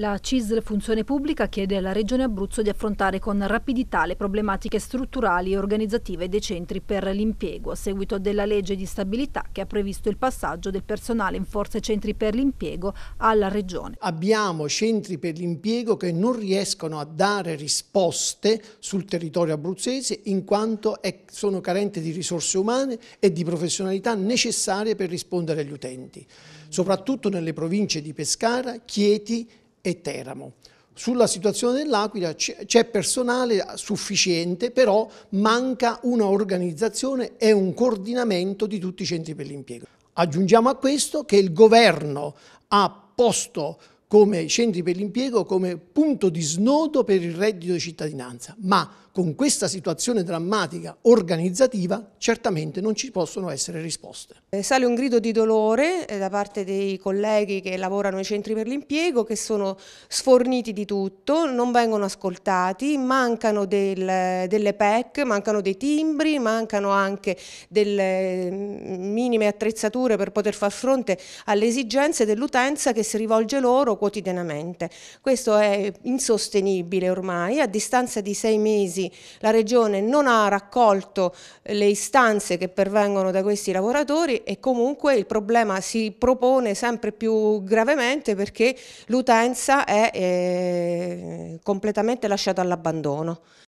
La CISL Funzione Pubblica chiede alla Regione Abruzzo di affrontare con rapidità le problematiche strutturali e organizzative dei centri per l'impiego a seguito della legge di stabilità che ha previsto il passaggio del personale in forze centri per l'impiego alla Regione. Abbiamo centri per l'impiego che non riescono a dare risposte sul territorio abruzzese in quanto sono carenti di risorse umane e di professionalità necessarie per rispondere agli utenti, soprattutto nelle province di Pescara, Chieti e Teramo. Sulla situazione dell'Aquila c'è personale sufficiente, però manca un'organizzazione e un coordinamento di tutti i centri per l'impiego. Aggiungiamo a questo che il governo ha posto come centri per l'impiego, come punto di snodo per il reddito di cittadinanza, ma con questa situazione drammatica organizzativa certamente non ci possono essere risposte. Eh, sale un grido di dolore eh, da parte dei colleghi che lavorano ai centri per l'impiego che sono sforniti di tutto, non vengono ascoltati, mancano del, delle PEC, mancano dei timbri, mancano anche delle mm, minime attrezzature per poter far fronte alle esigenze dell'utenza che si rivolge loro quotidianamente. Questo è insostenibile ormai, a distanza di sei mesi la Regione non ha raccolto eh, le istanze che pervengono da questi lavoratori e comunque il problema si propone sempre più gravemente perché l'utenza è eh, completamente lasciata all'abbandono.